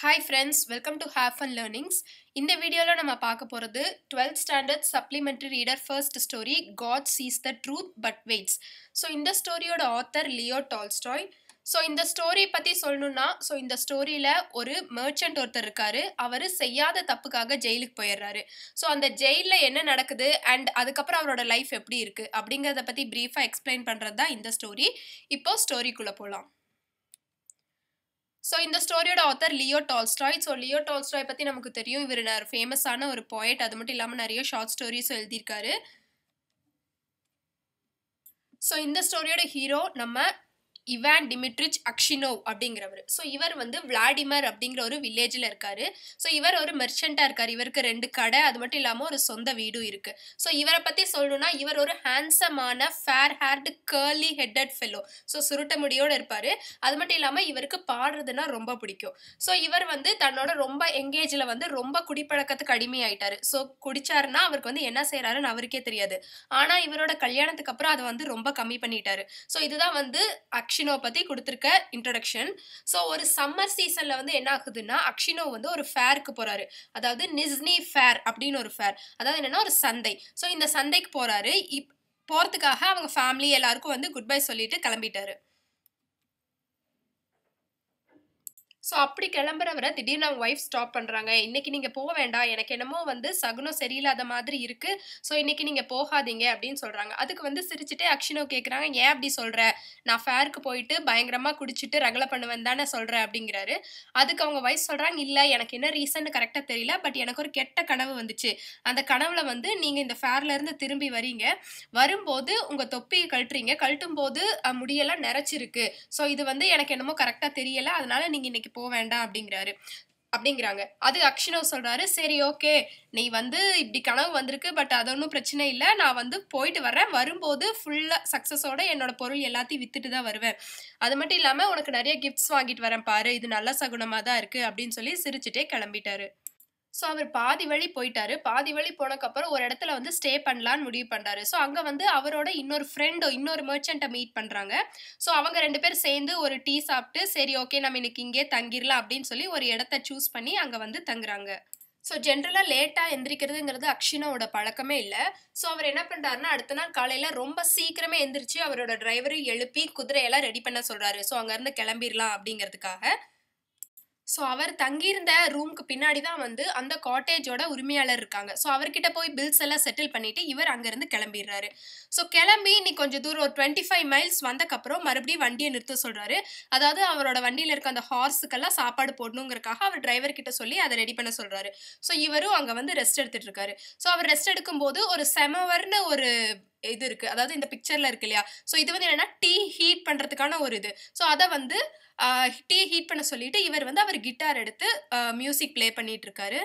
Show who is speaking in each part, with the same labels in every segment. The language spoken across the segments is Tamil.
Speaker 1: hi friends welcome to hap and learnings இந்த வீடியோவில் நம்ம பார்க்க போகிறது twelfth standard supplementary reader first story God sees the truth but waits so இந்த ஸ்டோரியோட ஆத்தர் லியோ டால்ஸ்டாய் ஸோ இந்த ஸ்டோரி பற்றி சொல்லணுன்னா ஸோ இந்த ஸ்டோரியில் ஒரு மர்ச்சன்ட் ஒருத்தர் இருக்கார் அவர் செய்யாத தப்புக்காக ஜெயிலுக்கு போயிடுறாரு ஸோ அந்த ஜெயிலில் என்ன நடக்குது அண்ட் அதுக்கப்புறம் அவரோட லைஃப் எப்படி இருக்குது அப்படிங்கிறத பற்றி ப்ரீஃபாக எக்ஸ்பிளைன் பண்ணுறது தான் இந்த ஸ்டோரி இப்போது ஸ்டோரிக்குள்ளே போகலாம் ஸோ இந்த ஸ்டோரியோட author Leo Tolstoy so Leo Tolstoy பற்றி நமக்கு தெரியும் இவர் ஃபேமஸான ஒரு போயட் அது மட்டும் இல்லாமல் நிறைய ஷார்ட் ஸ்டோரிஸும் எழுதியிருக்காரு ஸோ இந்த ஸ்டோரியோட ஹீரோ நம்ம இவான் டிமிட்ரிச் அக்ஷினோவ் அப்படிங்கிறவர் ஸோ இவர் வந்து விளாடிமர் அப்படிங்கிற ஒரு வில்லேஜில் இருக்கார் ஸோ இவர் ஒரு மெர்ச்சண்ட்டாக இருக்கார் இவருக்கு ரெண்டு கடை அது மட்டும் இல்லாமல் ஒரு சொந்த வீடும் இருக்குது ஸோ இவரை பற்றி சொல்லணும்னா இவர் ஒரு ஹேண்ட்ஸமான fair haired curly headed fellow so சுருட்ட முடியோடு இருப்பார் அது மட்டும் இல்லாமல் இவருக்கு பாடுறதுனா ரொம்ப பிடிக்கும் ஸோ இவர் வந்து தன்னோட ரொம்ப எங்கேஜில் வந்து ரொம்ப குடிப்பழக்கத்துக்கு அடிமையாயிட்டார் ஸோ குடிச்சாருன்னா அவருக்கு வந்து என்ன செய்கிறாருன்னு அவருக்கே தெரியாது ஆனால் இவரோட கல்யாணத்துக்கு அப்புறம் அதை வந்து ரொம்ப கம்மி பண்ணிட்டாரு ஸோ இதுதான் வந்து அக்ஷ அக்ஷினோ பற்றி கொடுத்துருக்க இன்ட்ரடக்ஷன் ஸோ ஒரு சம்மர் சீசனில் வந்து என்ன ஆகுதுன்னா அக்ஷினோ வந்து ஒரு ஃபேருக்கு போகிறாரு அதாவது நிஸ்னி ஃபேர் அப்படின்னு ஒரு ஃபேர் அதாவது என்னென்னா ஒரு சந்தை ஸோ இந்த சந்தைக்கு போகிறாரு இப் போகிறதுக்காக அவங்க ஃபேமிலி எல்லாருக்கும் வந்து குட் பை சொல்லிட்டு கிளம்பிட்டாரு ஸோ அப்படி கிளம்புறவரை திடீர்னு அவங்க ஒய்ஃப் ஸ்டாப் பண்ணுறாங்க இன்றைக்கி நீங்கள் போக வேண்டாம் எனக்கு என்னமோ வந்து சகுனம் சரியில்லாத மாதிரி இருக்குது ஸோ இன்றைக்கி நீங்கள் போகாதீங்க அப்படின்னு சொல்கிறாங்க அதுக்கு வந்து சிரிச்சுட்டே அக்ஷனோ கேட்குறாங்க ஏன் அப்படி சொல்கிற நான் ஃபேருக்கு போயிட்டு பயங்கரமாக குடிச்சிட்டு ரகலை பண்ணுவேன் தானே சொல்கிறேன் அப்படிங்கிறாரு அதுக்கு அவங்க ஒய்ஃப் சொல்கிறாங்க இல்லை எனக்கு என்ன ரீசன் கரெக்டாக தெரியல பட் எனக்கு ஒரு கெட்ட கனவு வந்துச்சு அந்த கனவுல வந்து நீங்கள் இந்த ஃபேர்லேருந்து திரும்பி வரீங்க வரும்போது உங்கள் தொப்பியை கழட்டுறீங்க கழட்டும் போது முடியெல்லாம் நிறைச்சிருக்கு ஸோ இது வந்து எனக்கு என்னமோ கரெக்டாக தெரியலை அதனால் நீங்கள் இன்றைக்கி போ வேண்டாம் அப்படிங்கிறாரு அப்படிங்கிறாங்க அது அக்ஷனவ் சொல்றாரு சரி ஓகே நீ வந்து இப்படி கனவு வந்திருக்கு பட் அது ஒன்றும் பிரச்சனை இல்லை நான் வந்து போயிட்டு வரேன் வரும்போது ஃபுல்லாக சக்ஸஸோட என்னோட பொருள் எல்லாத்தையும் விற்றுட்டு தான் வருவேன் அது மட்டும் இல்லாமல் உனக்கு நிறைய கிஃப்ட்ஸ் வாங்கிட்டு வரேன் பாரு இது நல்ல சகுனமாக தான் இருக்குது அப்படின்னு சொல்லி சிரிச்சுட்டே கிளம்பிட்டாரு ஸோ அவர் பாதி வழி போயிட்டாரு பாதி வழி போனக்கப்புறம் ஒரு இடத்துல வந்து ஸ்டே பண்ணலான்னு முடிவு பண்ணுறாரு ஸோ அங்கே வந்து அவரோட இன்னொரு ஃப்ரெண்டோ இன்னொரு மர்ச்சண்ட்டை மீட் பண்ணுறாங்க ஸோ அவங்க ரெண்டு பேர் சேர்ந்து ஒரு டீ சாப்பிட்டு சரி ஓகே நம்ம இன்னைக்கு இங்கே தங்கிடலாம் அப்படின்னு சொல்லி ஒரு இடத்த சூஸ் பண்ணி அங்கே வந்து தங்குறாங்க ஸோ ஜென்ரலாக லேட்டாக எந்திரிக்கிறதுங்கிறது அக்ஷினாவோட பழக்கமே இல்லை ஸோ அவர் என்ன பண்ணுறாருன்னா அடுத்த நாள் காலையில் ரொம்ப சீக்கிரமே எந்திரிச்சு அவரோட டிரைவரை எழுப்பி குதிரையெல்லாம் ரெடி பண்ண சொல்கிறாரு ஸோ அங்கேருந்து கிளம்பிடலாம் அப்படிங்கிறதுக்காக ஸோ அவர் தங்கியிருந்த ரூமுக்கு பின்னாடி தான் வந்து அந்த காட்டேஜோட உரிமையாளர் இருக்காங்க ஸோ அவர்கிட்ட போய் பில்ஸ் எல்லாம் செட்டில் பண்ணிவிட்டு இவர் அங்கேருந்து கிளம்பிடுறாரு ஸோ கிளம்பி இன்னைக்கு கொஞ்சம் தூரம் ஒரு டுவெண்ட்டி ஃபைவ் மைல்ஸ் வந்தக்கப்புறம் மறுபடியும் வண்டியை நிறுத்த சொல்கிறாரு அதாவது அவரோட வண்டியில் இருக்க அந்த ஹார்ஸுக்கெல்லாம் சாப்பாடு போடணுங்கிறக்காக அவர் டிரைவர் கிட்ட சொல்லி அதை ரெடி பண்ண சொல்கிறாரு ஸோ இவரும் அங்கே வந்து ரெஸ்ட் எடுத்துகிட்டு இருக்காரு ஸோ அவர் ரெஸ்ட் எடுக்கும்போது ஒரு செமவர்னு ஒரு இது இருக்குது அதாவது இந்த பிக்சரில் இருக்கு இல்லையா ஸோ இது வந்து என்னென்னா டீ ஹீட் பண்ணுறதுக்கான ஒரு இது ஸோ அதை வந்து டீ ஹீட் பண்ண சொல்லிட்டு இவர் வந்து அவர் கிட்டார் எடுத்து மியூசிக் ப்ளே பண்ணிட்டு இருக்காரு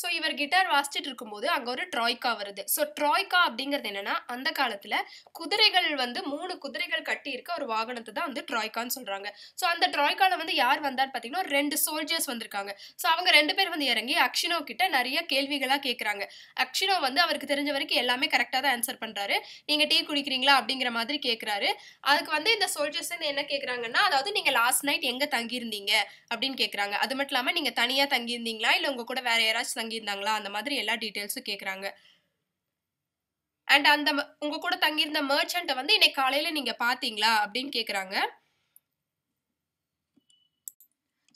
Speaker 1: ஸோ இவர் கிட்டார் வாசிச்சுட்டு இருக்கும்போது அங்கே ஒரு ட்ராய்கா வருது ஸோ ட்ராய்கா அப்படிங்கிறது என்னன்னா அந்த காலத்தில் குதிரைகள் வந்து மூணு குதிரைகள் கட்டி இருக்க ஒரு வாகனத்தை தான் வந்து ட்ராய்கான்னு சொல்கிறாங்க ஸோ அந்த ட்ராய்காவில் வந்து யார் வந்தார் பார்த்தீங்கன்னா ரெண்டு சோல்ஜர்ஸ் வந்திருக்காங்க ஸோ அவங்க ரெண்டு பேர் வந்து இறங்கி அக்ஷினோ கிட்ட நிறைய கேள்விகளாக கேட்குறாங்க அக்ஷினோ வந்து அவருக்கு தெரிஞ்ச வரைக்கும் எல்லாமே கரெக்டாக தான் ஆன்சர் பண்ணுறாரு நீங்கள் டீ குடிக்கிறீங்களா அப்படிங்கிற மாதிரி கேட்குறாரு அதுக்கு வந்து இந்த சோல்ஜர்ஸ் என்ன கேட்குறாங்கன்னா அதாவது நீங்கள் லாஸ்ட் நைட் எங்கே தங்கியிருந்தீங்க அப்படின்னு கேட்குறாங்க அது மட்டும் இல்லாமல் நீங்கள் தனியாக தங்கியிருந்தீங்களா இல்லை உங்கள் கூட வேற யாராச்சும் தங்கியிருந்தாங்களா அந்த மாதிரி எல்லா டீட்டெயில்ஸும் கேட்குறாங்க அண்ட் அந்த உங்கள் கூட தங்கியிருந்த மர்ச்சண்ட்டை வந்து இன்னைக்கு காலையில் நீங்கள் பார்த்தீங்களா அப்படின்னு கேட்குறாங்க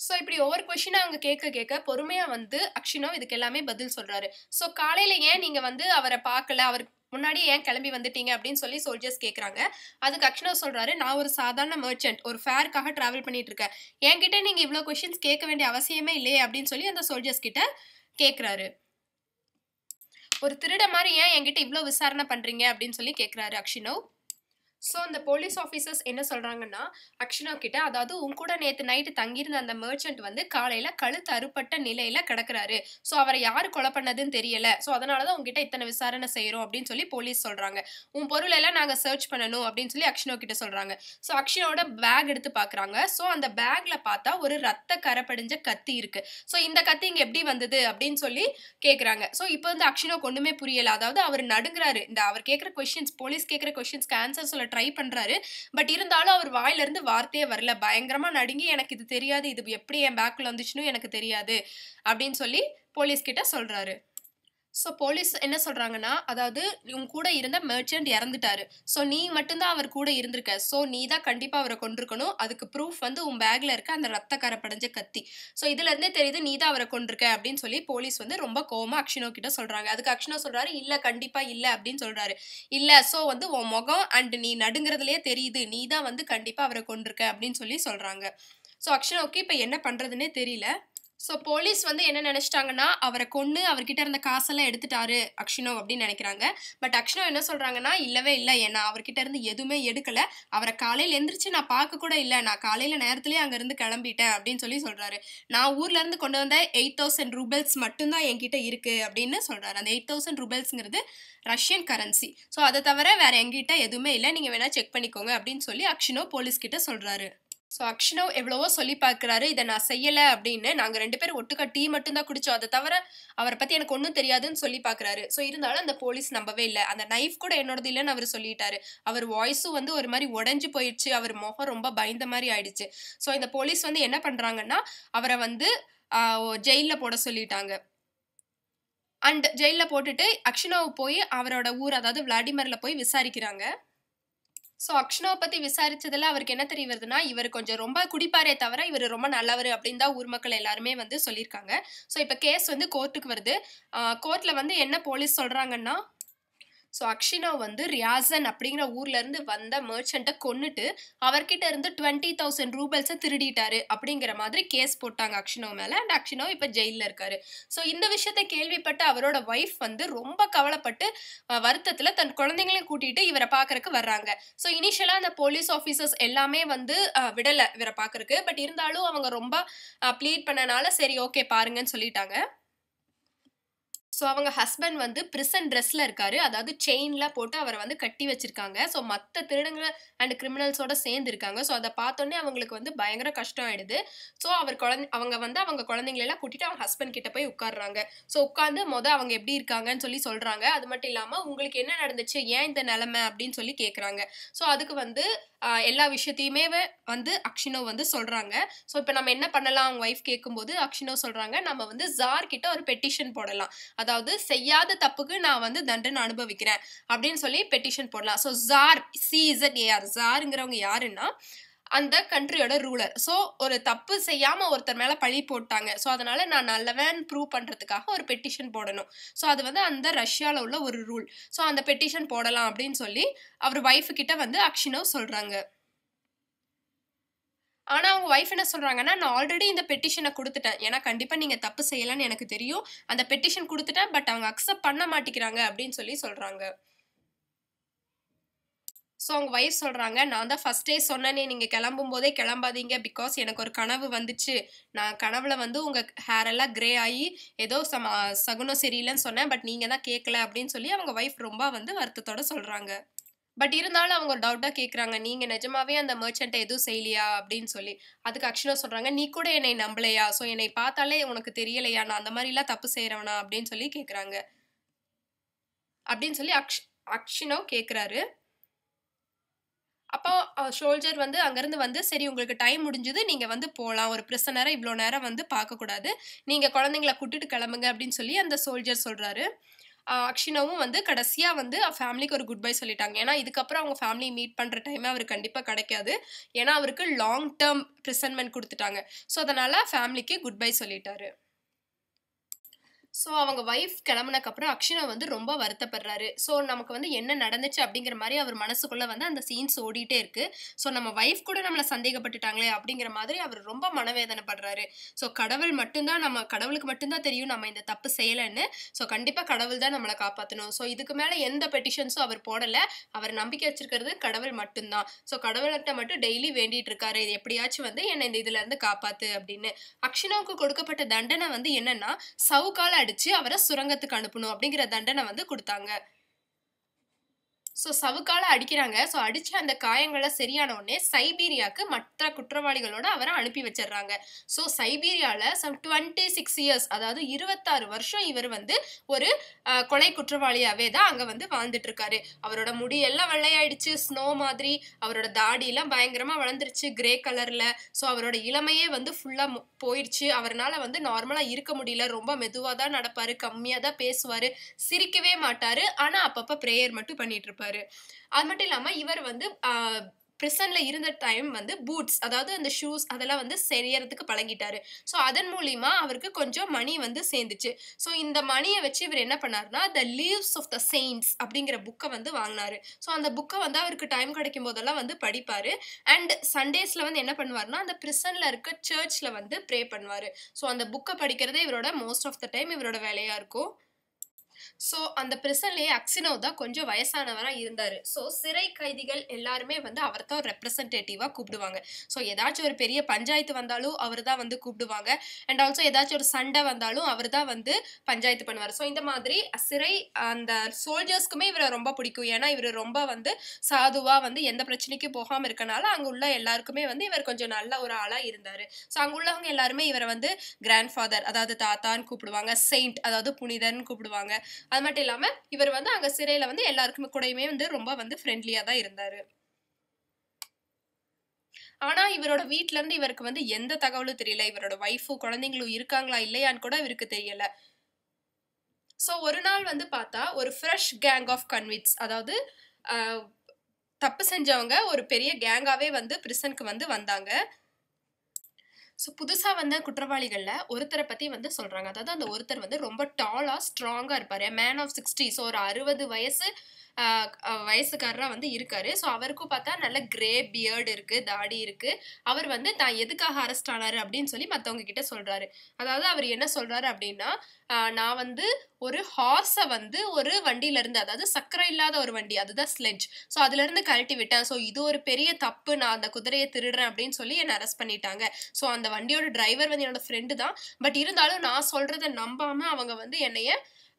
Speaker 1: ஸோ இப்படி ஒவ்வொரு கொஷினாக அவங்க கேட்க கேட்க பொறுமையாக வந்து அக்ஷினோ இதுக்கு எல்லாமே பதில் சொல்கிறாரு ஸோ காலையில் ஏன் நீங்கள் வந்து அவரை பார்க்கல அவருக்கு முன்னாடியே ஏன் கிளம்பி வந்துட்டீங்க அப்படின்னு சொல்லி சோல்ஜர்ஸ் கேட்குறாங்க அதுக்கு அக்ஷனோ சொல்கிறாரு நான் ஒரு சாதாரண மர்ச்சன்ட் ஒரு ஃபேருக்காக ட்ராவல் பண்ணிட்டு இருக்கேன் என்கிட்ட நீங்கள் இவ்வளோ கொஷின்ஸ் கேட்க வேண்டிய அவசியமே இல்லையே அப்படின்னு சொல்லி அந்த சோல்ஜர்ஸ் கிட்ட கேட்குறாரு ஒரு திருட மாதிரி ஏன் என்கிட்ட இவ்வளோ விசாரணை பண்ணுறீங்க அப்படின்னு சொல்லி கேட்குறாரு அக்ஷினவ் ஸோ அந்த போலீஸ் ஆஃபீஸர்ஸ் என்ன சொல்கிறாங்கன்னா அக்ஷனா கிட்ட அதாவது உன் கூட நேற்று நைட்டு தங்கியிருந்த அந்த மர்ச்சன்ட் வந்து காலையில் கழுத்து அறுப்பட்ட நிலையில் கிடக்குறாரு ஸோ அவரை யார் கொலை பண்ணதுன்னு தெரியல ஸோ அதனால தான் உங்ககிட்ட இத்தனை விசாரணை செய்கிறோம் அப்படின்னு சொல்லி போலீஸ் சொல்கிறாங்க உன் பொருள் எல்லாம் நாங்கள் சர்ச் பண்ணணும் அப்படின்னு சொல்லி அக்ஷனோ கிட்ட சொல்கிறாங்க ஸோ அக்ஷனோட பேக் எடுத்து பார்க்குறாங்க ஸோ அந்த பேக்கில் பார்த்தா ஒரு ரத்த கரப்படைஞ்ச கத்தி இருக்குது ஸோ இந்த கத்தி இங்கே எப்படி வந்தது அப்படின்னு சொல்லி கேட்குறாங்க ஸோ இப்போ வந்து அக்ஷனோ ஒன்றுமே புரியலை அதாவது அவர் நடுங்கிறாரு இந்த அவர் கேட்குற கொஷின்ஸ் போலீஸ் கேட்குற கொஷின்ஸ்க்கு ஆன்சர் சொல்ல ட்ரை பண்ணுறாரு பட் இருந்தாலும் அவர் வாயிலிருந்து வார்த்தையே வரல பயங்கரமாக நடுங்கி எனக்கு இது தெரியாது இது எப்படி என் பேக்கில் வந்துச்சுன்னு எனக்கு தெரியாது அப்படின்னு சொல்லி போலீஸ்கிட்ட சொல்கிறாரு ஸோ போலீஸ் என்ன சொல்கிறாங்கன்னா அதாவது இவங்க கூட இருந்த மெர்ச்சன்ட் இறந்துட்டாரு ஸோ நீ மட்டும்தான் அவர் கூட இருந்திருக்க ஸோ நீ தான் கண்டிப்பாக அவரை கொண்டிருக்கணும் அதுக்கு ப்ரூஃப் வந்து உன் பேக்கில் இருக்க அந்த ரத்தக்காரை படைஞ்ச கத்தி ஸோ இதுலேருந்தே தெரியுது நீ தான் அவரை கொண்டிருக்க அப்படின்னு சொல்லி போலீஸ் வந்து ரொம்ப கோமா அக்ஷனோ கிட்ட சொல்கிறாங்க அதுக்கு அக்ஷனோ சொல்கிறாரு இல்லை கண்டிப்பாக இல்லை அப்படின்னு சொல்கிறாரு இல்லை ஸோ வந்து உன் முகம் அண்ட் நீ நடுங்கிறதுலே தெரியுது நீ தான் வந்து கண்டிப்பாக அவரை கொண்டிருக்க அப்படின்னு சொல்லி சொல்கிறாங்க ஸோ அக்ஷனோக்கு இப்போ என்ன பண்ணுறதுனே தெரியல ஸோ போலீஸ் வந்து என்ன நினச்சிட்டாங்கன்னா அவரை கொண்டு அவர்கிட்ட இருந்த காசெல்லாம் எடுத்துட்டாரு அக்ஷினோ அப்படின்னு நினைக்கிறாங்க பட் அக்ஷினோ என்ன சொல்கிறாங்கன்னா இல்லவே இல்லை ஏன்னா அவர்கிட்ட இருந்து எதுவுமே எடுக்கலை அவரை காலையில் எந்திரிச்சு நான் பார்க்க கூட இல்லை நான் காலையில் நேரத்துலேயே அங்கேருந்து கிளம்பிட்டேன் அப்படின்னு சொல்லி சொல்கிறாரு நான் ஊர்லேருந்து கொண்டு வந்த எயிட் தௌசண்ட் ரூபல்ஸ் மட்டும்தான் என்கிட்ட இருக்குது அப்படின்னு சொல்கிறாரு அந்த எயிட் தௌசண்ட் ரூபல்ஸ்ங்கிறது ரஷ்யன் கரன்சி ஸோ அதை தவிர வேறு எங்கிட்ட எதுவுமே இல்லை நீங்கள் வேணால் செக் பண்ணிக்கோங்க அப்படின்னு சொல்லி அக்ஷினோ போலீஸ்கிட்ட சொல்கிறாரு ஸோ அக்ஷனோ எவ்வளவோ சொல்லி பார்க்குறாரு இதை நான் செய்யலை அப்படின்னு நாங்கள் ரெண்டு பேரும் ஒட்டுக்கா டீ மட்டும்தான் குடித்தோம் அதை தவிர அவரை பற்றி எனக்கு ஒன்றும் தெரியாதுன்னு சொல்லி பார்க்குறாரு ஸோ இருந்தாலும் அந்த போலீஸ் நம்பவே இல்லை அந்த நைஃப் கூட என்னோடது இல்லைன்னு அவர் சொல்லிட்டாரு அவர் வாய்ஸும் வந்து ஒரு மாதிரி உடஞ்சி போயிடுச்சு அவர் முகம் ரொம்ப பயந்த மாதிரி ஆயிடுச்சு ஸோ இந்த போலீஸ் வந்து என்ன பண்ணுறாங்கன்னா அவரை வந்து ஜெயிலில் போட சொல்லிட்டாங்க அண்ட் ஜெயிலில் போட்டுட்டு அக்ஷனாவை போய் அவரோட ஊர் அதாவது விளாடிமரில் போய் விசாரிக்கிறாங்க ஸோ அக்ஷனாவை பற்றி விசாரித்ததில் அவருக்கு என்ன தெரிய வருதுன்னா இவர் கொஞ்சம் ரொம்ப குடிப்பாரே தவிர இவர் ரொம்ப நல்லவர் அப்படின்னு தான் ஊர் மக்கள் எல்லாருமே வந்து சொல்லியிருக்காங்க ஸோ இப்போ கேஸ் வந்து கோர்ட்டுக்கு வருது கோர்ட்டில் வந்து என்ன போலீஸ் சொல்கிறாங்கன்னா ஸோ அக்ஷினா வந்து ரியாசன் அப்படிங்கிற ஊர்லேருந்து வந்த மர்ச்சண்ட்டை கொண்டுட்டு அவர்கிட்ட இருந்து டுவெண்ட்டி தௌசண்ட் ரூபல்ஸை திருடிட்டாரு அப்படிங்கிற மாதிரி கேஸ் போட்டாங்க அக்ஷினோ மேலே அண்ட் அக்ஷினோ இப்போ ஜெயிலில் இருக்காரு ஸோ இந்த விஷயத்தை கேள்விப்பட்டு அவரோட ஒய்ஃப் வந்து ரொம்ப கவலைப்பட்டு வருத்தத்தில் தன் குழந்தைங்களையும் கூட்டிகிட்டு இவரை பார்க்குறக்கு வர்றாங்க ஸோ இனிஷியலாக அந்த போலீஸ் ஆஃபீஸர்ஸ் எல்லாமே வந்து விடலை இவரை பார்க்குறக்கு பட் இருந்தாலும் அவங்க ரொம்ப ப்ளீட் பண்ணனால சரி ஓகே பாருங்கன்னு சொல்லிட்டாங்க ஸோ அவங்க ஹஸ்பண்ட் வந்து பிரிசன் ட்ரெஸ்ஸில் இருக்காரு அதாவது செயின்லாம் போட்டு அவரை வந்து கட்டி வச்சிருக்காங்க ஸோ மற்ற திருடங்கள் அண்ட் கிரிமினல்ஸோட சேர்ந்து இருக்காங்க ஸோ அதை பார்த்தோன்னே அவங்களுக்கு வந்து பயங்கர கஷ்டம் ஆயிடுது ஸோ அவர் குழந்தை அவங்க வந்து அவங்க குழந்தைங்களெல்லாம் கூட்டிட்டு அவங்க ஹஸ்பண்ட் கிட்ட போய் உட்காடுறாங்க ஸோ உட்காந்து மொதல் அவங்க எப்படி இருக்காங்கன்னு சொல்லி சொல்கிறாங்க அது மட்டும் இல்லாமல் உங்களுக்கு என்ன நடந்துச்சு ஏன் இந்த நிலமை அப்படின்னு சொல்லி கேட்குறாங்க ஸோ அதுக்கு வந்து எல்லா விஷயத்தையுமே வந்து அக்ஷினோ வந்து சொல்கிறாங்க ஸோ இப்போ நம்ம என்ன பண்ணலாம் அவங்க ஒய்ஃப் கேட்கும்போது அக்ஷினோ சொல்கிறாங்க நம்ம வந்து ஜார் கிட்ட ஒரு பெட்டிஷன் போடலாம் அது அதாவது செய்யாத தப்புக்கு நான் வந்து தண்டனை அனுபவிக்கிறேன் அப்படின்னு சொல்லி பெட்டிஷன் போடலாம் ஸோ ஜார் சிஇசட் ஏஆர் ஜாருங்கிறவங்க யாருன்னா அந்த கண்ட்ரியோட ரூலர் ஸோ ஒரு தப்பு செய்யாமல் ஒருத்தர் மேலே பழி போட்டாங்க ஸோ அதனால் நான் நல்லவன் ப்ரூவ் பண்ணுறதுக்காக ஒரு பெட்டிஷன் போடணும் ஸோ அது வந்து அந்த ரஷ்யாவில் உள்ள ஒரு ரூல் ஸோ அந்த பெட்டிஷன் போடலாம் அப்படின்னு சொல்லி அவர் ஒய்ஃபு கிட்ட வந்து அக்ஷினவ் சொல்கிறாங்க ஆனால் அவங்க ஒய்ஃப் என்ன சொல்கிறாங்கன்னா நான் ஆல்ரெடி இந்த பெட்டிஷனை கொடுத்துட்டேன் ஏன்னா கண்டிப்பாக நீங்கள் தப்பு செய்யலான்னு எனக்கு தெரியும் அந்த பெட்டிஷன் கொடுத்துட்டேன் பட் அவங்க அக்செப்ட் பண்ண மாட்டேங்கிறாங்க அப்படின்னு சொல்லி சொல்கிறாங்க ஸோ அவங்க ஒய்ஃப் சொல்கிறாங்க நான் தான் ஃபஸ்ட் டே சொன்னேனே நீங்கள் கிளம்பும் போதே கிளம்பாதீங்க பிகாஸ் எனக்கு ஒரு கனவு வந்துச்சு நான் கனவில் வந்து உங்கள் ஹேர் எல்லாம் க்ரே ஆகி ஏதோ சம சகுனம் சரியில்லைன்னு சொன்னேன் பட் நீங்கள் தான் கேட்கல அப்படின்னு சொல்லி அவங்க ஒய்ஃப் ரொம்ப வந்து வருத்தத்தோடு சொல்கிறாங்க பட் இருந்தாலும் அவங்க ஒரு டவுட்டாக கேட்குறாங்க நீங்கள் நிஜமாவே அந்த மர்ச்சண்ட்டை எதுவும் செய்யலையா அப்படின்னு சொல்லி அதுக்கு அக்ஷனா சொல்கிறாங்க நீ கூட என்னை நம்பலையா ஸோ என்னை பார்த்தாலே உனக்கு தெரியலையா நான் அந்த மாதிரிலாம் தப்பு செய்கிறவனா அப்படின்னு சொல்லி கேட்குறாங்க அப்படின்னு சொல்லி அக்ஷ் அக்ஷனோ கேட்குறாரு அப்போ ஷோல்ஜர் வந்து அங்கேருந்து வந்து சரி உங்களுக்கு டைம் முடிஞ்சது நீங்கள் வந்து போகலாம் ஒரு நேரம் இவ்வளோ நேரம் வந்து பார்க்கக்கூடாது நீங்கள் குழந்தைங்கள கூட்டிட்டு கிளம்புங்க அப்படின்னு சொல்லி அந்த சோல்ஜர் சொல்கிறாரு அக்ஷினாவும் வந்து கடைசியாக வந்து ஃபேமிலிக்கு ஒரு குட் பை சொல்லிட்டாங்க ஏன்னா இதுக்கப்புறம் அவங்க ஃபேமிலி மீட் பண்ணுற டைமே அவர் கண்டிப்பாக கிடைக்காது ஏன்னா அவருக்கு லாங் டேர்ம் ப்ரிசன்மெண்ட் கொடுத்துட்டாங்க ஸோ அதனால் ஃபேமிலிக்கு குட் பை சொல்லிட்டாரு ஸோ அவங்க ஒய்ஃப் கிளம்புனக்கப்புறம் அக்ஷனா வந்து ரொம்ப வருத்தப்படுறாரு ஸோ நமக்கு வந்து என்ன நடந்துச்சு அப்படிங்கிற மாதிரி அவர் மனசுக்குள்ளே வந்து அந்த சீன்ஸ் ஓடிட்டே இருக்கு ஸோ நம்ம ஒய்ஃப் கூட நம்மளை சந்தேகப்பட்டுட்டாங்களே அப்படிங்கிற மாதிரி அவர் ரொம்ப மனவேதனைப்படுறாரு ஸோ கடவுள் மட்டும்தான் நம்ம கடவுளுக்கு மட்டும்தான் தெரியும் நம்ம இந்த தப்பு செய்யலைன்னு ஸோ கண்டிப்பாக கடவுள் தான் நம்மளை காப்பாற்றணும் ஸோ இதுக்கு மேலே எந்த பெட்டிஷன்ஸும் அவர் போடலை அவர் நம்பிக்கை வச்சிருக்கிறது கடவுள் மட்டும்தான் ஸோ கடவுள்கிட்ட மட்டும் டெய்லி வேண்டிட்டு இருக்காரு இது எப்படியாச்சும் வந்து என்னை இந்த இதுலேருந்து காப்பாற்று அப்படின்னு அக்ஷனாவுக்கு கொடுக்கப்பட்ட தண்டனை வந்து என்னன்னா சவுக்கால அடிச்சு அவரை சுரங்கத்துக்கு அனுப்பணும் அப்படிங்கிற தண்டனை வந்து கொடுத்தாங்க ஸோ சவுக்கால அடிக்கிறாங்க ஸோ அடித்த அந்த காயங்களை சரியான உடனே சைபீரியாவுக்கு மற்ற குற்றவாளிகளோட அவரை அனுப்பி வச்சிடுறாங்க ஸோ சைபீரியாவில் சம் டுவெண்ட்டி சிக்ஸ் இயர்ஸ் அதாவது இருபத்தாறு வருஷம் இவர் வந்து ஒரு கொலை குற்றவாளியாகவே தான் அங்கே வந்து வாழ்ந்துட்டு இருக்காரு அவரோட முடியெல்லாம் வெள்ளையாயிடுச்சு ஸ்னோ மாதிரி அவரோட தாடியெல்லாம் பயங்கரமாக வளர்ந்துருச்சு கிரே கலரில் ஸோ அவரோட இளமையே வந்து ஃபுல்லாக போயிடுச்சு அவரால் வந்து நார்மலாக இருக்க முடியல ரொம்ப மெதுவாக தான் நடப்பார் கம்மியாக தான் பேசுவார் சிரிக்கவே மாட்டார் ஆனால் அப்பப்போ ப்ரேயர் மட்டும் பண்ணிகிட்டு இருப்பார் பண்ணியிருப்பாரு அது மட்டும் இல்லாமல் இவர் வந்து பிரிசனில் இருந்த டைம் வந்து பூட்ஸ் அதாவது அந்த ஷூஸ் அதெல்லாம் வந்து செய்யறதுக்கு பழகிட்டாரு ஸோ அதன் மூலிமா அவருக்கு கொஞ்சம் மணி வந்து சேர்ந்துச்சு ஸோ இந்த மணியை வச்சு இவர் என்ன பண்ணார்னா the lives of the saints அப்படிங்கிற புக்கை வந்து வாங்கினாரு ஸோ அந்த புக்கை வந்து அவருக்கு டைம் கிடைக்கும் போதெல்லாம் வந்து படிப்பார் அண்ட் சண்டேஸில் வந்து என்ன பண்ணுவார்னா அந்த பிரிசனில் இருக்க சர்ச்சில் வந்து ப்ரே பண்ணுவார் ஸோ அந்த புக்கை படிக்கிறதே இவரோட மோஸ்ட் ஆஃப் த டைம் இவரோட வேலையாக இருக்கும் ஸோ அந்த பிரசன்லேயே அக்சினோ தான் கொஞ்சம் வயசானவராக இருந்தார் ஸோ சிறை கைதிகள் எல்லாருமே வந்து அவர் தான் ரெப்ரசன்டேட்டிவாக கூப்பிடுவாங்க ஸோ ஏதாச்சும் ஒரு பெரிய பஞ்சாயத்து வந்தாலும் அவர் தான் வந்து கூப்பிடுவாங்க அண்ட் ஆல்சோ ஏதாச்சும் ஒரு சண்டை வந்தாலும் அவர் தான் வந்து பஞ்சாயத்து பண்ணுவார் ஸோ இந்த மாதிரி சிறை அந்த சோல்ஜர்ஸ்க்குமே இவரை ரொம்ப பிடிக்கும் ஏன்னா இவர் ரொம்ப வந்து சாதுவாக வந்து எந்த பிரச்சனைக்கும் போகாமல் இருக்கனால அங்கே உள்ள எல்லாருக்குமே வந்து இவர் கொஞ்சம் நல்ல ஒரு ஆளாக இருந்தார் ஸோ அங்கே உள்ளவங்க எல்லாருமே இவரை வந்து கிராண்ட் ஃபாதர் அதாவது தாத்தான்னு கூப்பிடுவாங்க செயின்ட் அதாவது புனிதர்னு கூப்பிடுவாங்க அது மட்டும் இல்லாமல் இவர் வந்து அங்கே சிறையில் வந்து எல்லாருக்குமே கூடயுமே வந்து ரொம்ப வந்து ஃப்ரெண்ட்லியாக தான் இருந்தார் ஆனால் இவரோட வீட்டிலேருந்து இவருக்கு வந்து எந்த தகவலும் தெரியல இவரோட ஒய்ஃபும் குழந்தைங்களும் இருக்காங்களா இல்லையான்னு கூட இவருக்கு தெரியல ஸோ ஒரு நாள் வந்து பார்த்தா ஒரு ஃப்ரெஷ் கேங் ஆஃப் கன்விட்ஸ் அதாவது தப்பு செஞ்சவங்க ஒரு பெரிய கேங்காகவே வந்து பிரிசனுக்கு வந்து வந்தாங்க ஸோ புதுசாக வந்த குற்றவாளிகளில் ஒருத்தரை பற்றி வந்து சொல்கிறாங்க அதாவது அந்த ஒருத்தர் வந்து ரொம்ப டாலாக ஸ்ட்ராங்காக இருப்பார் மேன் ஆஃப் சிக்ஸ்டி ஸோ ஒரு அறுபது வயசு வயசுக்காரராக வந்து இருக்காரு ஸோ அவருக்கும் பார்த்தா நல்ல கிரே பியர்டு இருக்குது தாடி இருக்குது அவர் வந்து தான் எதுக்காக அரெஸ்ட் ஆனார் அப்படின்னு சொல்லி மற்றவங்க கிட்ட சொல்கிறாரு அதாவது அவர் என்ன சொல்கிறாரு அப்படின்னா நான் வந்து ஒரு ஹார்ஸை வந்து ஒரு வண்டியிலேருந்து அதாவது சக்கரை இல்லாத ஒரு வண்டி அதுதான் ஸ்லெட்ஜ் ஸோ அதுலேருந்து கழட்டி விட்டேன் ஸோ இது ஒரு பெரிய தப்பு நான் அந்த குதிரையை திருடுறேன் அப்படின்னு சொல்லி என்னை அரெஸ்ட் பண்ணிட்டாங்க ஸோ அந்த வண்டியோட டிரைவர் வந்து என்னோட ஃப்ரெண்டு தான் பட் இருந்தாலும் நான் சொல்கிறத நம்பாமல் அவங்க வந்து என்னைய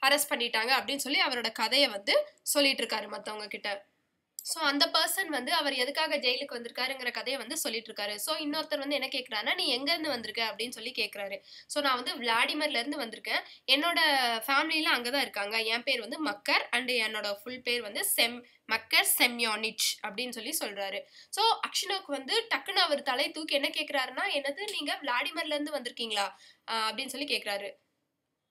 Speaker 1: அரெஸ்ட் பண்ணிட்டாங்க அப்படின்னு சொல்லி அவரோட கதையை வந்து சொல்லிட்டு இருக்காரு மற்றவங்க கிட்ட ஸோ அந்த பர்சன் வந்து அவர் எதுக்காக ஜெயிலுக்கு வந்திருக்காருங்கிற கதையை வந்து சொல்லிட்டு இருக்காரு ஸோ இன்னொருத்தர் வந்து என்ன கேட்குறாருன்னா நீ எங்கேருந்து வந்திருக்க அப்படின்னு சொல்லி கேட்குறாரு ஸோ நான் வந்து விளாடிமர்லேருந்து வந்திருக்கேன் என்னோட ஃபேமிலியில் அங்கே தான் இருக்காங்க என் பேர் வந்து மக்கர் அண்டு என்னோட ஃபுல் பேர் வந்து செம் மக்கர் செம்யானிச் அப்படின்னு சொல்லி சொல்கிறாரு ஸோ அக்ஷனாவுக்கு வந்து டக்குன்னு அவர் தலை தூக்கி என்ன கேட்குறாருன்னா என்னது நீங்கள் விளாடிமர்லேருந்து வந்திருக்கீங்களா அப்படின்னு சொல்லி கேட்குறாரு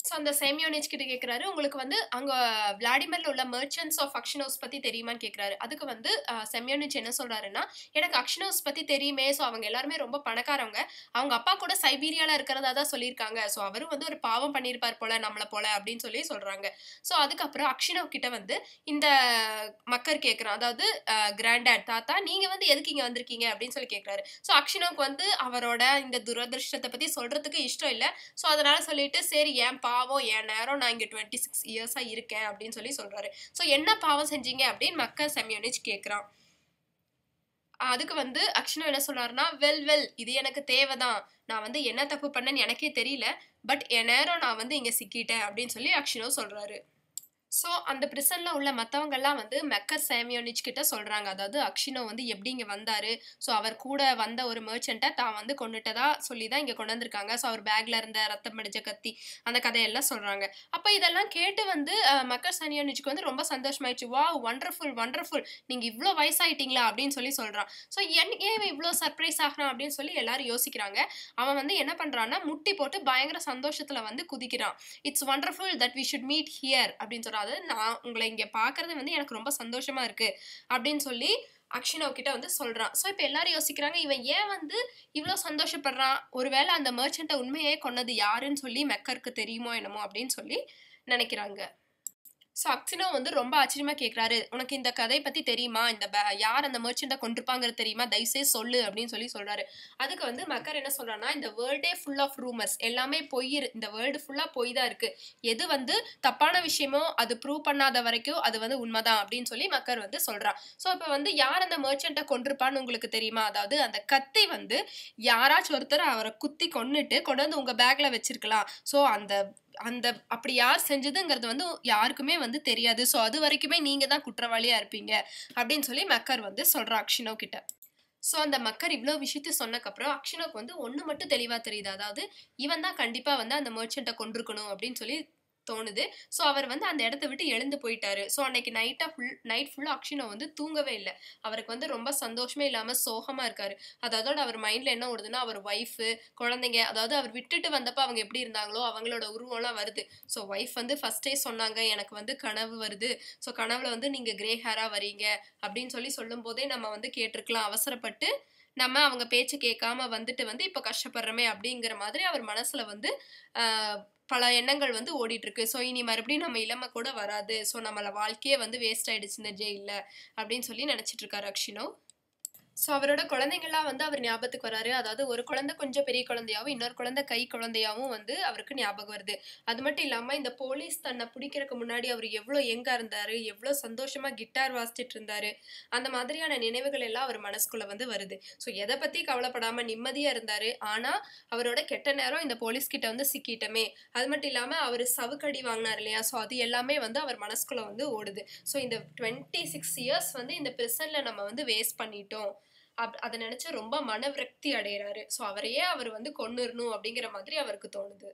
Speaker 1: ஸோ அந்த சேமியோனிச் கிட்ட கேட்குறாரு உங்களுக்கு வந்து அங்கே விளாடிமரில் உள்ள மர்ச்சன்ட்ஸ் ஆஃப் அக்ஷனோஸ் பற்றி தெரியுமான்னு கேட்குறாரு அதுக்கு வந்து செமியோனிச் என்ன சொல்கிறாருன்னா எனக்கு அக்ஷனோஸ் பற்றி தெரியுமே ஸோ அவங்க எல்லாருமே ரொம்ப பணக்காரவங்க அவங்க அப்பா கூட சைபீரியாவில் இருக்கிறதா தான் சொல்லியிருக்காங்க ஸோ அவரும் வந்து ஒரு பாவம் பண்ணியிருப்பார் போல நம்மளை போல அப்படின்னு சொல்லி சொல்கிறாங்க ஸோ அதுக்கப்புறம் அக்ஷினவ் கிட்ட வந்து இந்த மக்கர் கேட்குறான் அதாவது கிராண்டட் தாத்தா நீங்கள் வந்து எதுக்கு இங்கே வந்திருக்கீங்க அப்படின்னு சொல்லி கேட்குறாரு ஸோ அக்ஷினவுக்கு வந்து அவரோட இந்த துரதிருஷ்டத்தை பற்றி சொல்கிறதுக்கு இஷ்டம் இல்லை ஸோ அதனால் சொல்லிட்டு சரி ஏன்பா பாவம் என் நேரம் நான் இங்கே டுவெண்ட்டி சிக்ஸ் இயர்ஸாக இருக்கேன் அப்படின்னு சொல்லி சொல்கிறாரு ஸோ என்ன பாவம் செஞ்சீங்க அப்படின்னு மக்கள் செமியோனிச் கேட்குறான் அதுக்கு வந்து அக்ஷனோ என்ன சொல்கிறாருன்னா வெல் வெல் இது எனக்கு தேவைதான் நான் வந்து என்ன தப்பு பண்ணேன்னு எனக்கே தெரியல பட் என் நேரம் நான் வந்து இங்கே சிக்கிட்டேன் அப்படின்னு சொல்லி அக்ஷனோ சொல்கிறாரு ஸோ அந்த பிரிசனில் உள்ள மற்றவங்கெல்லாம் வந்து மெக்கர் சேமியோனிச் கிட்ட சொல்கிறாங்க அதாவது அக்ஷினோ வந்து எப்படி இங்கே வந்தார் ஸோ அவர் கூட வந்த ஒரு மர்ச்சண்ட்டை தான் வந்து கொண்டுட்டதா சொல்லி தான் இங்கே கொண்டு வந்திருக்காங்க ஸோ அவர் பேக்கில் இருந்த ரத்தம் படிஞ்ச கத்தி அந்த கதையெல்லாம் சொல்கிறாங்க அப்போ இதெல்லாம் கேட்டு வந்து மக்கர் சேமியோனிச்சுக்கு வந்து ரொம்ப சந்தோஷமாயிடுச்சு வா ஒண்டர்ஃபுல் ஒண்டர்ஃபுல் நீங்கள் இவ்வளோ வயசாயிட்டீங்களா அப்படின்னு சொல்லி சொல்கிறான் ஸோ என் ஏன் இவ்வளோ சர்ப்ரைஸ் ஆகிறான் அப்படின்னு சொல்லி எல்லாரும் யோசிக்கிறாங்க அவன் வந்து என்ன பண்ணுறான்னா முட்டி போட்டு பயங்கர சந்தோஷத்தில் வந்து குதிக்கிறான் it's wonderful that we should meet here அப்படின்னு சொல்கிறான் அதாவது நான் உங்களை இங்கே பார்க்குறது வந்து எனக்கு ரொம்ப சந்தோஷமாக இருக்குது அப்படின்னு சொல்லி அக்ஷினோ கிட்ட வந்து சொல்கிறான் ஸோ இப்போ எல்லாரும் யோசிக்கிறாங்க இவன் ஏன் வந்து இவ்வளோ சந்தோஷப்படுறான் ஒருவேளை அந்த மர்ச்சண்ட்டை உண்மையே கொன்னது யாருன்னு சொல்லி மெக்கருக்கு தெரியுமோ என்னமோ அப்படின்னு சொல்லி நினைக்கிறாங்க ஸோ அக்சினோ வந்து ரொம்ப ஆச்சரியமாக கேட்குறாரு உனக்கு இந்த கதையை பற்றி தெரியுமா இந்த யார் அந்த மர்ச்செண்டை கொண்டிருப்பாங்கிறது தெரியுமா தயவுசே சொல்லு அப்படின்னு சொல்லி சொல்கிறாரு அதுக்கு வந்து மக்கர் என்ன சொல்கிறான்னா இந்த வேர்ல்டே ஃபுல் ஆஃப் ரூமர்ஸ் எல்லாமே பொய் இந்த வேர்ல்டு ஃபுல்லாக பொய் தான் இருக்குது எது வந்து தப்பான விஷயமோ அது ப்ரூவ் பண்ணாத வரைக்கும் அது வந்து உண்மைதான் அப்படின்னு சொல்லி மக்கர் வந்து சொல்கிறான் ஸோ இப்போ வந்து யார் அந்த மர்ச்செண்ட்டை கொண்டிருப்பான்னு உங்களுக்கு தெரியுமா அதாவது அந்த கத்தி வந்து யாராச்சும் ஒருத்தர் அவரை குத்தி கொண்டுட்டு கொண்டு வந்து உங்கள் பேக்கில் வச்சுருக்கலாம் ஸோ அந்த அந்த அப்படி யார் செஞ்சதுங்கிறது வந்து யாருக்குமே வந்து தெரியாது ஸோ அது வரைக்குமே நீங்கள் தான் குற்றவாளியாக இருப்பீங்க அப்படின்னு சொல்லி மக்கர் வந்து சொல்கிறா அக்ஷினோ கிட்ட ஸோ அந்த மக்கர் இவ்வளோ விஷயத்த சொன்னக்கப்புறம் அக்ஷனோக்கு வந்து ஒன்று மட்டும் தெளிவாக தெரியுது அதாவது இவன் தான் கண்டிப்பாக வந்து அந்த மர்ச்சண்ட்டை கொண்டிருக்கணும் அப்படின்னு சொல்லி தோணுது ஸோ அவர் வந்து அந்த இடத்த விட்டு எழுந்து போயிட்டாரு ஸோ அன்னைக்கு நைட்டாக ஃபுல் நைட் ஃபுல்லாக அக்ஷினை வந்து தூங்கவே இல்லை அவருக்கு வந்து ரொம்ப சந்தோஷமே இல்லாமல் சோகமாக இருக்காரு அதாவது அவர் மைண்டில் என்ன ஓடுதுன்னா அவர் ஒய்ஃபு குழந்தைங்க அதாவது அவர் விட்டுட்டு வந்தப்போ அவங்க எப்படி இருந்தாங்களோ அவங்களோட உருவம்லாம் வருது ஸோ ஒய்ஃப் வந்து ஃபஸ்ட்டே சொன்னாங்க எனக்கு வந்து கனவு வருது ஸோ கனவுல வந்து நீங்கள் கிரே ஹேராக வரீங்க அப்படின்னு சொல்லி சொல்லும் போதே நம்ம வந்து கேட்டிருக்கலாம் அவசரப்பட்டு நம்ம அவங்க பேச்சு கேட்காம வந்துட்டு வந்து இப்போ கஷ்டப்படுறோமே அப்படிங்கிற மாதிரி அவர் மனசில் வந்து பல எண்ணங்கள் வந்து ஓடிட்டுருக்கு ஸோ இனி மறுபடியும் நம்ம இளமை கூட வராது ஸோ நம்மளை வாழ்க்கையே வந்து வேஸ்ட் ஆகிடுச்சு இந்த ஜெயிலில் அப்படின்னு சொல்லி இருக்காரு அக்ஷினோ ஸோ அவரோட குழந்தைங்கள்லாம் வந்து அவர் ஞாபகத்துக்கு வராரு அதாவது ஒரு குழந்தை கொஞ்சம் பெரிய குழந்தையாவும் இன்னொரு குழந்தை கை குழந்தையாவும் வந்து அவருக்கு ஞாபகம் வருது அது மட்டும் இல்லாமல் இந்த போலீஸ் தன்னை பிடிக்கிறதுக்கு முன்னாடி அவர் எவ்வளோ எங்கே இருந்தார் எவ்வளோ சந்தோஷமாக கிட்டார் வாசிச்சிட்டு இருந்தார் அந்த மாதிரியான நினைவுகள் எல்லாம் அவர் மனசுக்குள்ளே வந்து வருது ஸோ எதை பற்றி கவலைப்படாமல் நிம்மதியாக இருந்தார் ஆனால் அவரோட கெட்ட நேரம் இந்த போலீஸ்கிட்ட வந்து சிக்கிட்டமே அது மட்டும் இல்லாமல் அவர் சவுக்கடி வாங்கினார் இல்லையா ஸோ அது எல்லாமே வந்து அவர் மனசுக்குள்ளே வந்து ஓடுது ஸோ இந்த டுவெண்ட்டி சிக்ஸ் இயர்ஸ் வந்து இந்த பிரசனில் நம்ம வந்து வேஸ்ட் பண்ணிட்டோம் அப் அதை நினைச்சு ரொம்ப மனவிரக்தி அடைகிறாரு ஸோ அவரையே அவர் வந்து கொண்டுடணும் அப்படிங்கிற மாதிரி அவருக்கு தோணுது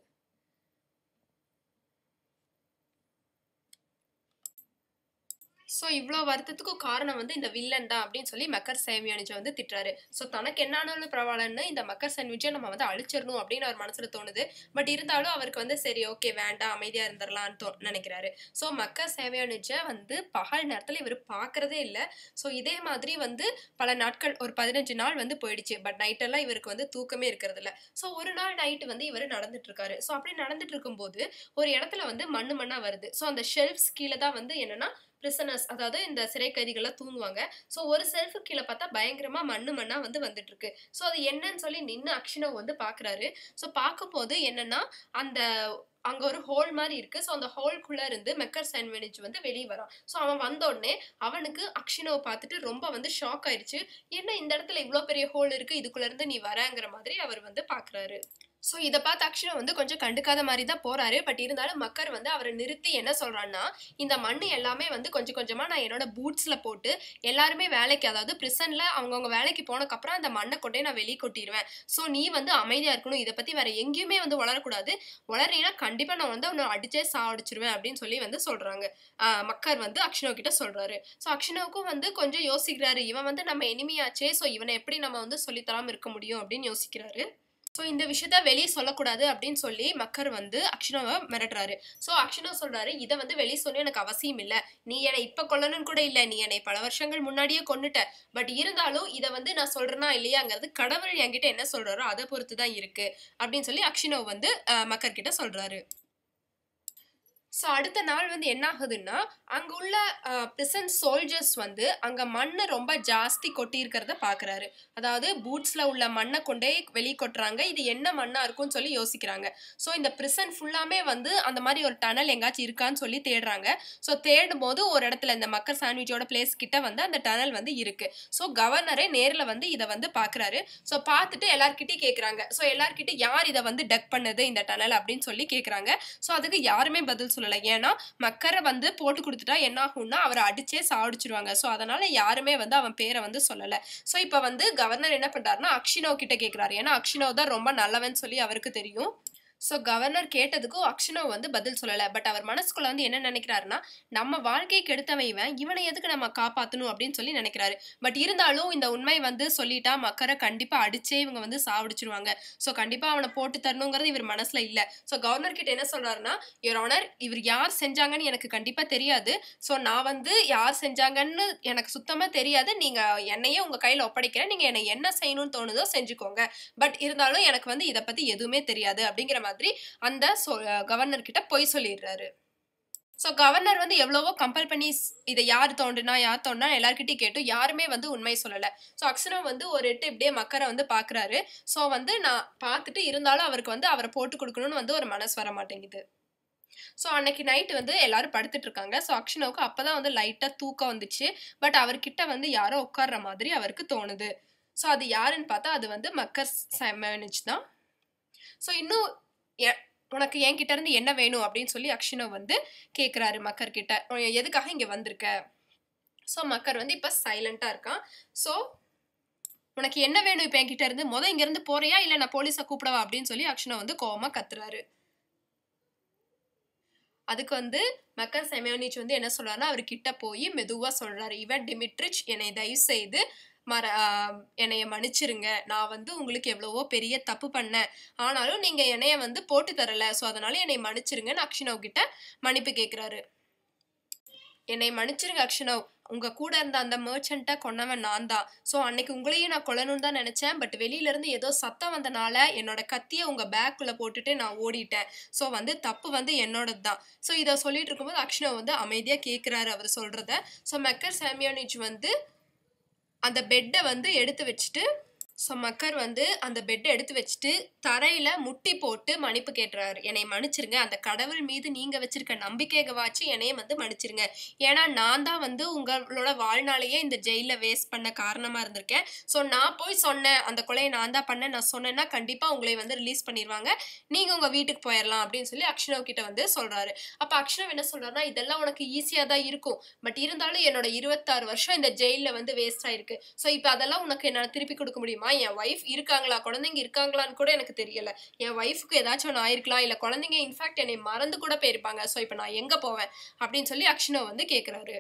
Speaker 1: ஸோ இவ்வளோ வருத்தத்துக்கும் காரணம் வந்து இந்த வில்லன் தான் அப்படின்னு சொல்லி மக்கர் சேமியானிஜை வந்து திட்டுறாரு ஸோ தனக்கு என்னானாலும் பரவாயில்லன்னு இந்த மக்கர் சேமியானிஜை நம்ம வந்து அழிச்சிடணும் அப்படின்னு அவர் மனசில் தோணுது பட் இருந்தாலும் அவருக்கு வந்து சரி ஓகே வேண்டாம் அமைதியாக இருந்துடலான்னு தோ நினைக்கிறாரு ஸோ மக்கர் சேமியானிஜை வந்து பகல் நேரத்தில் இவர் பார்க்குறதே இல்லை ஸோ இதே மாதிரி வந்து பல நாட்கள் ஒரு பதினஞ்சு நாள் வந்து போயிடுச்சு பட் நைட்டெல்லாம் இவருக்கு வந்து தூக்கமே இருக்கிறது இல்லை ஸோ ஒரு நாள் நைட்டு வந்து இவர் நடந்துட்டு இருக்காரு ஸோ அப்படி நடந்துட்டு இருக்கும்போது ஒரு இடத்துல வந்து மண்ணு மண்ணாக வருது ஸோ அந்த ஷெல்ஃப்ஸ் கீழே தான் வந்து என்னென்னா பிரிசனர்ஸ் அதாவது இந்த சிறை கைதிகள்லாம் தூங்குவாங்க ஸோ ஒரு செல்ஃபு கீழே பார்த்தா பயங்கரமாக மண்ணு மண்ணாக வந்து வந்துட்டு இருக்கு ஸோ அது என்னன்னு சொல்லி நின்று அக்ஷனவ் வந்து பார்க்குறாரு ஸோ பார்க்கும்போது என்னன்னா அந்த அங்கே ஒரு ஹோல் மாதிரி இருக்குது ஸோ அந்த ஹோல்குள்ளே இருந்து மெக்கர் சாண்ட்விச் வந்து வெளியே வரான் ஸோ அவன் வந்தோடனே அவனுக்கு அக்ஷினோவை பார்த்துட்டு ரொம்ப வந்து ஷாக் ஆயிடுச்சு என்ன இந்த இடத்துல இவ்வளோ பெரிய ஹோல் இருக்குது இதுக்குள்ளேருந்து நீ வரங்கிற மாதிரி அவர் வந்து பார்க்குறாரு ஸோ இதை பார்த்து அக்ஷரம் வந்து கொஞ்சம் கண்டுக்காத மாதிரி தான் போறாரு பட் இருந்தாலும் மக்கர் வந்து அவரை நிறுத்தி என்ன சொல்றான்னா இந்த மண் எல்லாமே வந்து கொஞ்சம் கொஞ்சமாக நான் என்னோட பூட்ஸில் போட்டு எல்லாருமே வேலைக்கு அதாவது பிரிசன்ல அவங்கவுங்க வேலைக்கு போனக்கப்புறம் அந்த மண்ணை கொண்டே நான் வெளியே கொட்டிடுவேன் ஸோ நீ வந்து அமைதியாக இருக்கணும் இதை பற்றி வேறு எங்கேயுமே வந்து வளரக்கூடாது வளரீங்கன்னா கண்டிப்பாக நான் வந்து அவனை அடிச்சே சாவடிச்சிருவேன் அப்படின்னு சொல்லி வந்து சொல்கிறாங்க மக்கர் வந்து அக்ஷனோ கிட்ட சொல்றாரு ஸோ அக்ஷனோக்கும் வந்து கொஞ்சம் யோசிக்கிறாரு இவன் வந்து நம்ம எனிமையாச்சே ஸோ இவனை எப்படி நம்ம வந்து சொல்லித்தராமல் இருக்க முடியும் அப்படின்னு யோசிக்கிறாரு ஸோ இந்த விஷயத்த வெளியே சொல்லக்கூடாது அப்படின்னு சொல்லி மக்கர் வந்து அக்ஷனாவை மிரட்டுறாரு ஸோ அக்ஷனா சொல்கிறாரு இதை வந்து வெளியே சொல்லி எனக்கு அவசியம் இல்லை நீ என்னை இப்போ கொல்லணும்னு கூட இல்லை நீ என்னை பல வருஷங்கள் முன்னாடியே கொண்டுட்ட பட் இருந்தாலும் இதை வந்து நான் சொல்கிறேன்னா இல்லையாங்கிறது கடவுள் என்கிட்ட என்ன சொல்கிறாரோ அதை பொறுத்து தான் இருக்குது அப்படின்னு சொல்லி அக்ஷனவ் வந்து மக்கர் கிட்ட சொல்கிறாரு ஸோ அடுத்த நாள் வந்து என்ன ஆகுதுன்னா அங்கே உள்ள பிரிசன் சோல்ஜர்ஸ் வந்து அங்கே மண்ணை ரொம்ப ஜாஸ்தி கொட்டியிருக்கிறத பார்க்குறாரு அதாவது பூட்ஸில் உள்ள மண்ணை கொண்டே வெளியே கொட்டுறாங்க இது என்ன மண்ணாக இருக்கும்னு சொல்லி யோசிக்கிறாங்க ஸோ இந்த பிரிசன் ஃபுல்லாமே வந்து அந்த மாதிரி ஒரு டனல் எங்காச்சும் இருக்கான்னு சொல்லி தேடுறாங்க ஸோ தேடும் போது ஒரு இடத்துல இந்த மக்கர் சாண்ட்விச்சோட பிளேஸ் கிட்ட வந்து அந்த டனல் வந்து இருக்குது ஸோ கவர்னரே நேரில் வந்து இதை வந்து பார்க்குறாரு ஸோ பார்த்துட்டு எல்லார்கிட்டையும் கேட்குறாங்க ஸோ எல்லார்கிட்டையும் யார் இதை வந்து டக் பண்ணது இந்த டனல் அப்படின்னு சொல்லி கேட்குறாங்க ஸோ அதுக்கு யாருமே பதில் சொல்ல சொல்லலை ஏன்னா மக்கரை வந்து போட்டு கொடுத்துட்டா என்ன ஆகும்னா அவரை அடிச்சே சாடிச்சிருவாங்க ஸோ அதனால யாருமே வந்து அவன் பேரை வந்து சொல்லலை ஸோ இப்போ வந்து கவர்னர் என்ன பண்ணுறாருன்னா அக்ஷினோ கிட்ட கேட்குறாரு ஏன்னா அக்ஷினோ தான் ரொம்ப நல்லவன் சொல்லி அவருக்கு தெரியும் ஸோ கவர்னர் கேட்டதுக்கும் அக்ஷனோ வந்து பதில் சொல்லலை பட் அவர் மனசுக்குள்ள வந்து என்ன நினைக்கிறாருன்னா நம்ம வாழ்க்கை கெடுத்தவன் இவன் இவனை எதுக்கு நம்ம காப்பாற்றணும் அப்படின்னு சொல்லி நினைக்கிறாரு பட் இருந்தாலும் இந்த உண்மை வந்து சொல்லிட்டா மக்கரை கண்டிப்பாக அடிச்சே இவங்க வந்து சாவடிச்சிருவாங்க ஸோ கண்டிப்பாக அவனை போட்டு தரணுங்கிறது இவர் மனசில் இல்லை ஸோ கவர்னர் கிட்ட என்ன சொல்கிறாருன்னா இவர் ஆனர் இவர் யார் செஞ்சாங்கன்னு எனக்கு கண்டிப்பாக தெரியாது ஸோ நான் வந்து யார் செஞ்சாங்கன்னு எனக்கு சுத்தமாக தெரியாது நீங்கள் என்னையே உங்கள் கையில் ஒப்படைக்கிறேன் நீங்கள் என்னை என்ன செய்யணும்னு தோணுதோ செஞ்சுக்கோங்க பட் இருந்தாலும் எனக்கு வந்து இதை பற்றி எதுவுமே தெரியாது அப்படிங்கிற மாதிரி அந்த கவர்னர் கிட்ட பொய் சொல்லிடுறாரு ஸோ கவர்னர் வந்து எவ்வளவோ கம்பல் பண்ணி இதை யார் தோண்டுனா யார் தோண்டுனா எல்லாருக்கிட்டே கேட்டு யாருமே வந்து உண்மையை சொல்லலை ஸோ அக்ஷனோ வந்து ஒரு எட்டு இப்படியே மக்கரை வந்து பார்க்குறாரு ஸோ வந்து நான் பார்த்துட்டு இருந்தாலும் அவருக்கு வந்து அவரை போட்டு கொடுக்கணும்னு வந்து ஒரு மனசு வர மாட்டேங்குது ஸோ அன்னைக்கு நைட்டு வந்து எல்லாரும் படுத்துட்டு இருக்காங்க ஸோ அக்ஷனவுக்கு அப்போ தான் வந்து லைட்டாக தூக்கம் வந்துச்சு பட் அவர்கிட்ட வந்து யாரோ உட்கார்ற மாதிரி அவருக்கு தோணுது ஸோ அது யாருன்னு பார்த்தா அது வந்து மக்கர் சமனிச்சு தான் ஸோ இன்னும் உனக்கு என்கிட்ட இருந்து என்ன வேணும் அப்படின்னு சொல்லி அக்ஷனோ வந்து கேட்குறாரு மக்கர் கிட்ட எதுக்காக இங்கே வந்திருக்க ஸோ மக்கர் வந்து இப்போ சைலண்ட்டாக இருக்கான் ஸோ உனக்கு என்ன வேணும் இப்போ என்கிட்ட இருந்து மொதல் இங்கேருந்து போறியா இல்லை நான் போலீஸை கூப்பிடவா அப்படின்னு சொல்லி அக்ஷனை வந்து கோவமாக கத்துறாரு அதுக்கு வந்து மக்கர் செமியோனிச் வந்து என்ன சொல்றாருன்னா அவர் கிட்ட போய் மெதுவாக சொல்றாரு இவன் டிமிட்ரிச் என்னை தயவு செய்து மற என்னைய மன்னிச்சிருங்க நான் வந்து உங்களுக்கு எவ்வளவோ பெரிய தப்பு பண்ணேன் ஆனாலும் நீங்கள் என்னைய வந்து போட்டு தரலை ஸோ அதனால என்னை மன்னிச்சிருங்கன்னு அக்ஷனவ் கிட்ட மன்னிப்பு கேட்குறாரு என்னை மன்னிச்சிருங்க அக்ஷனவ் உங்க கூட இருந்த அந்த மர்ச்சண்ட்டை கொன்னவன் நான் தான் ஸோ அன்னைக்கு உங்களையும் நான் கொல்லணும்னு தான் நினச்சேன் பட் வெளியிலேருந்து ஏதோ சத்தம் வந்தனால என்னோட கத்தியை உங்கள் பேக்குள்ளே போட்டுட்டு நான் ஓடிட்டேன் ஸோ வந்து தப்பு வந்து என்னோடது தான் ஸோ இதை சொல்லிட்டு இருக்கும்போது அக்ஷனவ் வந்து அமைதியாக கேட்குறாரு அவர் சொல்கிறத ஸோ மெக்கர் சாமியோனிச் வந்து அந்த பெட்டை வந்து எடுத்து வச்சுட்டு ஸோ மக்கர் வந்து அந்த பெட்டை எடுத்து வச்சுட்டு தரையில் முட்டி போட்டு மன்னிப்பு கேட்டுறாரு என்னை மன்னிச்சிருங்க அந்த கடவுள் மீது நீங்கள் வச்சுருக்க நம்பிக்கையை வாச்சு என்னையும் வந்து மன்னிச்சிருங்க ஏன்னா நான் தான் வந்து உங்களோட வாழ்நாளையே இந்த ஜெயிலில் வேஸ்ட் பண்ண காரணமாக இருந்திருக்கேன் ஸோ நான் போய் சொன்னேன் அந்த கொலையை நான் தான் பண்ணேன் நான் சொன்னேன்னா கண்டிப்பாக உங்களை வந்து ரிலீஸ் பண்ணிடுவாங்க நீங்கள் உங்கள் வீட்டுக்கு போயிடலாம் அப்படின்னு சொல்லி அக்ஷனவ் கிட்ட வந்து சொல்கிறாரு அப்போ அக்ஷனவ் என்ன சொல்கிறாருன்னா இதெல்லாம் உனக்கு ஈஸியாக தான் இருக்கும் பட் இருந்தாலும் என்னோட இருபத்தாறு வருஷம் இந்த ஜெயிலில் வந்து வேஸ்ட் ஆயிருக்கு ஸோ இப்போ அதெல்லாம் உனக்கு என்னால் திருப்பி கொடுக்க முடியுமா தெரியுமா என் ஒய்ஃப் இருக்காங்களா குழந்தைங்க இருக்காங்களான்னு கூட எனக்கு தெரியல என் ஒய்ஃபுக்கு ஏதாச்சும் ஒன்று ஆயிருக்கலாம் இல்லை குழந்தைங்க இன்ஃபேக்ட் என்னை மறந்து கூட போயிருப்பாங்க ஸோ இப்போ நான் எங்கே போவேன் அப்படின்னு சொல்லி அக்ஷனோ வந்து கேட்குறாரு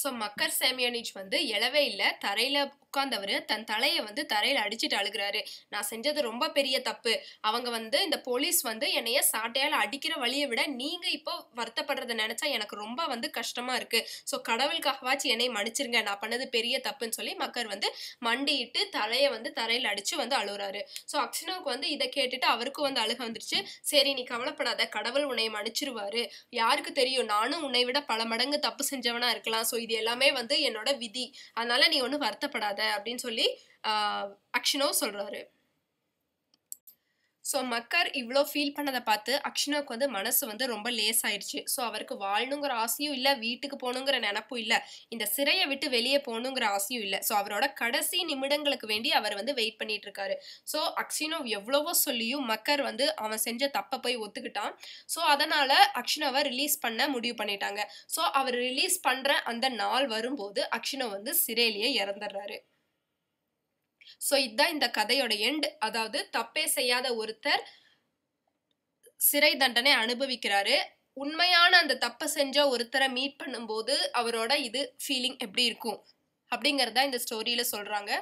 Speaker 1: ஸோ மக்கர் சேமியனிச் வந்து எழவே இல்லை தரையில் உட்கார்ந்தவர் தன் தலையை வந்து தரையில் அடிச்சுட்டு அழுகிறாரு நான் செஞ்சது ரொம்ப பெரிய தப்பு அவங்க வந்து இந்த போலீஸ் வந்து என்னைய சாட்டையால் அடிக்கிற வழியை விட நீங்கள் இப்போ வருத்தப்படுறத நினச்சா எனக்கு ரொம்ப வந்து கஷ்டமாக இருக்குது ஸோ கடவுளுக்காகவாச்சும் என்னை மன்னிச்சிருங்க நான் பண்ணது பெரிய தப்புன்னு சொல்லி மக்கர் வந்து மண்டிட்டு தலையை வந்து தரையில் அடித்து வந்து அழுகுறாரு ஸோ அக்ஷனாவுக்கு வந்து இதை கேட்டுட்டு அவருக்கும் வந்து அழுக வந்துருச்சு சரி நீ கவலைப்படாத கடவுள் உன்னை மன்னிச்சிருவாரு யாருக்கு தெரியும் நானும் உன்னை விட பல மடங்கு தப்பு செஞ்சவனா இருக்கலாம் ஸோ இது எல்லாமே வந்து என்னோட விதி அதனால நீ ஒன்றும் வருத்தப்படாத அப்படின்னு சொல்லி அக்ஷனோ சொல்கிறாரு ஸோ மக்கர் இவ்வளோ ஃபீல் பண்ணதை பார்த்து அக்ஷனாவுக்கு வந்து மனசு வந்து ரொம்ப லேஸ் ஆயிடுச்சு ஸோ அவருக்கு வாழணுங்கிற ஆசையும் இல்லை வீட்டுக்கு போகணுங்கிற நினப்பும் இல்லை இந்த சிறையை விட்டு வெளியே போகணுங்கிற ஆசையும் இல்லை ஸோ அவரோட கடைசி நிமிடங்களுக்கு வேண்டி அவர் வந்து வெயிட் பண்ணிட்டு இருக்காரு ஸோ அக்ஷினோ எவ்வளவோ சொல்லியும் மக்கர் வந்து அவன் செஞ்ச தப்பை போய் ஒத்துக்கிட்டான் ஸோ அதனால் அக்ஷினாவை ரிலீஸ் பண்ண முடிவு பண்ணிட்டாங்க ஸோ அவர் ரிலீஸ் பண்ணுற அந்த நாள் வரும்போது அக்ஷினோ வந்து சிறையிலேயே இறந்துடுறாரு ஸோ இதுதான் இந்த கதையோட எண்ட் அதாவது தப்பே செய்யாத ஒருத்தர் சிறை தண்டனை அனுபவிக்கிறாரு உண்மையான அந்த தப்பை செஞ்ச ஒருத்தரை மீட் பண்ணும்போது அவரோட இது ஃபீலிங் எப்படி இருக்கும் அப்படிங்கிறதா இந்த ஸ்டோரியில் சொல்கிறாங்க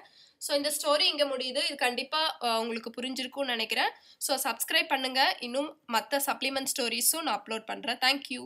Speaker 1: ஸோ இந்த ஸ்டோரி இங்கே முடியுது இது கண்டிப்பாக உங்களுக்கு புரிஞ்சிருக்கும்னு நினைக்கிறேன் ஸோ சப்ஸ்கிரைப் பண்ணுங்கள் இன்னும் மற்ற சப்ளிமெண்ட் ஸ்டோரிஸும் நான் அப்லோட் பண்ணுறேன் தேங்க்யூ